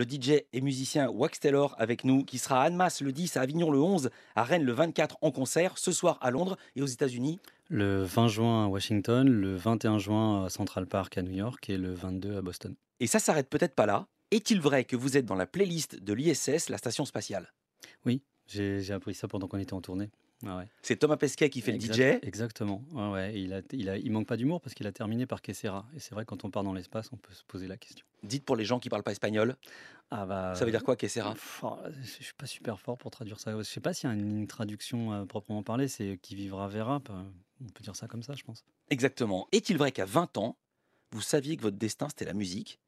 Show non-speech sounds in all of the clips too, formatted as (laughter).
le DJ et musicien Wax Taylor avec nous, qui sera à Annemasse le 10, à Avignon le 11, à Rennes le 24 en concert, ce soir à Londres et aux États-Unis. Le 20 juin à Washington, le 21 juin à Central Park à New York et le 22 à Boston. Et ça s'arrête peut-être pas là. Est-il vrai que vous êtes dans la playlist de l'ISS, la station spatiale Oui, j'ai appris ça pendant qu'on était en tournée. Ah c'est Thomas Pesquet qui fait le DJ. Exactement. il, manque pas d'humour parce qu'il a terminé par Kessera. Et c'est vrai, quand on part dans l'espace, on peut se poser la question. Dites pour les gens qui parlent pas espagnol. Ah bah, ça veut dire quoi, Kessera oh, Je suis pas super fort pour traduire ça. Je sais pas s'il y a une, traduction euh, proprement parlée. C'est qui vivra verra. On peut dire ça comme ça, je pense. Exactement. Est-il vrai qu'à 20 ans, vous saviez que votre destin, c'était la musique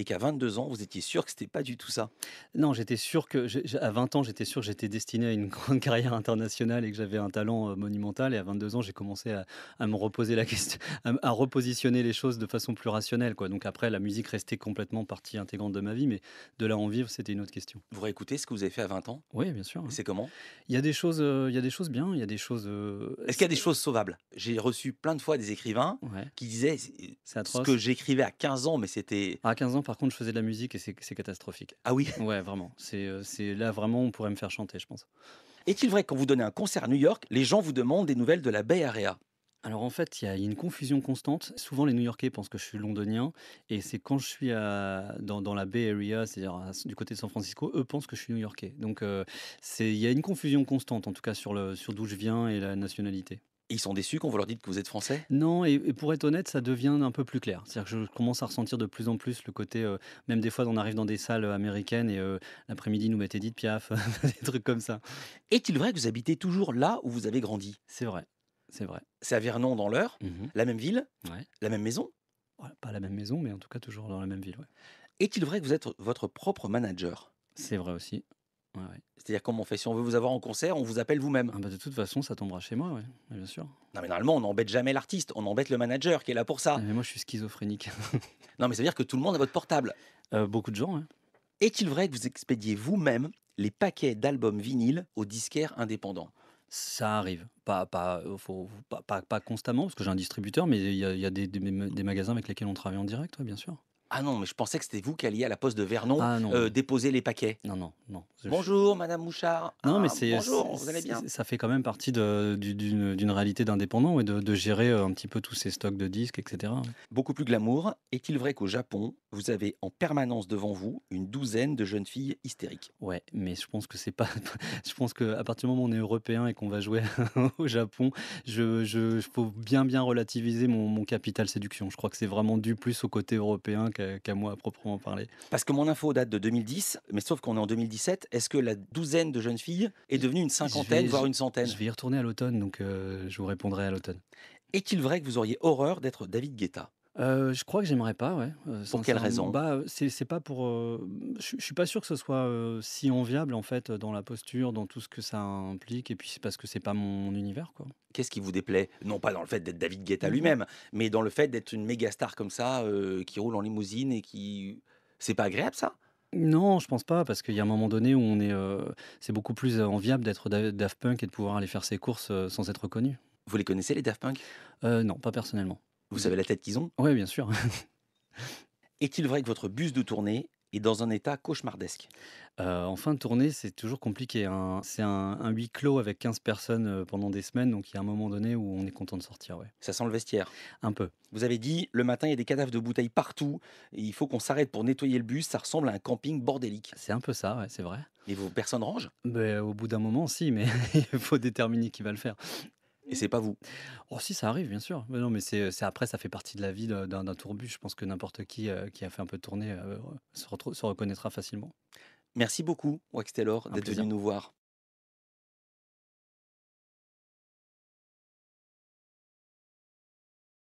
et qu'à 22 ans, vous étiez sûr que c'était pas du tout ça. Non, j'étais sûr que, à 20 ans, j'étais sûr que j'étais destiné à une (laughs) grande carrière internationale et que j'avais un talent euh, monumental. Et à 22 ans, j'ai commencé à, me reposer la (laughs) question, à, repositionner les choses de façon plus rationnelle. Quoi. Donc après, la musique restait complètement partie intégrante de ma vie, mais de là en vivre, c'était une autre question. Vous réécoutez ce que vous avez fait à 20 ans Oui, bien sûr. Hein. C'est comment Il y a des choses, euh, il y a des choses bien, il y a des choses. Euh, Est-ce qu'il y a des choses sauvables J'ai reçu plein de fois des écrivains qui disaient ce que j'écrivais à 15 ans, mais c'était à ah, 15 ans par contre, je faisais de la musique et c'est catastrophique. Ah oui Ouais, vraiment. Euh, c'est là, vraiment, on pourrait me faire chanter, je pense. Est-il vrai que quand vous donnez un concert à New York, les gens vous demandent des nouvelles de la Bay Area alors en fait, il y a une confusion constante. Souvent, les New-Yorkais pensent que je suis londonien, et c'est quand je suis dans, la Bay Area, c'est-à-dire du côté de San Francisco, eux pensent que je suis New-Yorkais. Donc euh, il y a une confusion constante, en tout cas sur, sur d'où je viens et la nationalité ils sont déçus quand vous leur dites que vous êtes français Non, et, pour être honnête, ça devient un peu plus clair. C'est-à-dire que je commence à ressentir de plus en plus le côté, euh, même des fois, on arrive dans des salles euh, américaines et euh, l'après-midi, nous mettez dit Piaf, (laughs) des trucs comme ça. Est-il vrai que vous habitez toujours là où vous avez grandi C'est vrai, c'est vrai. C'est à Vernon dans l'heure, mhm. la même ville, la même maison Pas la même maison, mais en tout cas toujours dans la même ville. Est-il vrai que vous êtes votre propre manager C'est vrai aussi. C'est-à-dire comment on fait Si on veut vous avoir en concert, on vous appelle vous-même. Ah bah, de toute façon, ça tombera chez moi, bien sûr. Non mais normalement, on n'embête jamais l'artiste, on embête le manager qui est là pour ça. Ah, mais moi, je suis schizophrénique. (laughs) non mais ça veut dire que tout le monde a votre portable. Euh, beaucoup de gens. oui. Est-il vrai que vous expédiez vous-même les paquets d'albums vinyles aux disquaires indépendants ça arrive, euh, pas pas, constamment, parce que j'ai un distributeur, mais il y a, des, magasins avec lesquels on travaille en direct, bien sûr. Ah non, mais je pensais que c'était vous qui alliez à la poste de Vernon ah euh, déposer les paquets. Non, non, non. Bonjour, Madame Mouchard. Non, mais ah, c'est. Bonjour, vous allez bien Ça fait quand même partie d'une réalité d'indépendant et de, gérer euh, un petit peu tous ces stocks de disques, etc. Beaucoup plus glamour. Est-il vrai qu'au Japon, vous avez en permanence devant vous une douzaine de jeunes filles hystériques Ouais, mais je pense que c'est pas. (laughs) je pense qu'à partir du moment où on est européen et qu'on va jouer (laughs) au Japon, je, je, faut bien, bien relativiser mon, mon capital séduction. Je crois que c'est vraiment dû plus au côté européen qu'à moi à proprement parler. Parce que mon info date de 2010, mais sauf qu'on est en 2017, est-ce que la douzaine de jeunes filles est devenue une cinquantaine, voire une centaine Je vais y retourner à l'automne, donc euh, je vous répondrai à l'automne. Est-il vrai que vous auriez horreur d'être David Guetta euh, je crois que j'aimerais pas, ouais. Euh, pour quelle raison bah, C'est pas pour. Euh, je suis pas sûr que ce soit si enviable en fait dans la posture, dans tout ce que ça implique, et puis c'est parce que c'est pas mon univers, quoi. Qu'est-ce qui vous déplaît Non pas dans le fait d'être David Guetta lui-même, mais dans le fait d'être une méga star comme ça, qui roule en limousine et qui... C'est pas agréable ça Non, je pense pas, parce qu'il y a un moment donné où on est, c'est beaucoup plus enviable d'être Daft Punk et de pouvoir aller faire ses courses sans être connu. Vous les connaissez les Daft Punk non, pas personnellement. Vous savez la tête qu'ils ont Oui, bien sûr. (laughs) Est-il vrai que votre bus de tournée est dans un état cauchemardesque euh, En fin de tournée, c'est toujours compliqué. Hein. C'est un, huis clos avec 15 personnes euh, pendant des semaines, donc il y a un moment donné où on est content de sortir. Ça sent le vestiaire Un peu. Vous avez dit, le matin, il y a des cadavres de bouteilles partout, et il faut qu'on s'arrête pour nettoyer le bus, ça ressemble à un camping bordélique. C'est un peu ça, c'est vrai. Et vos personnes rangent mais ben, Au bout d'un moment, si, mais (laughs) il faut déterminer qui va le faire et mmh. c'est pas vous. Oh, si, ça arrive, bien sûr. Mais non, mais c'est après, ça fait partie de la vie d'un tourbus. Je pense que n'importe qui euh, qui a fait un peu de tournée euh, se, se reconnaîtra facilement. Merci beaucoup, Wax Taylor, d'être venu nous voir.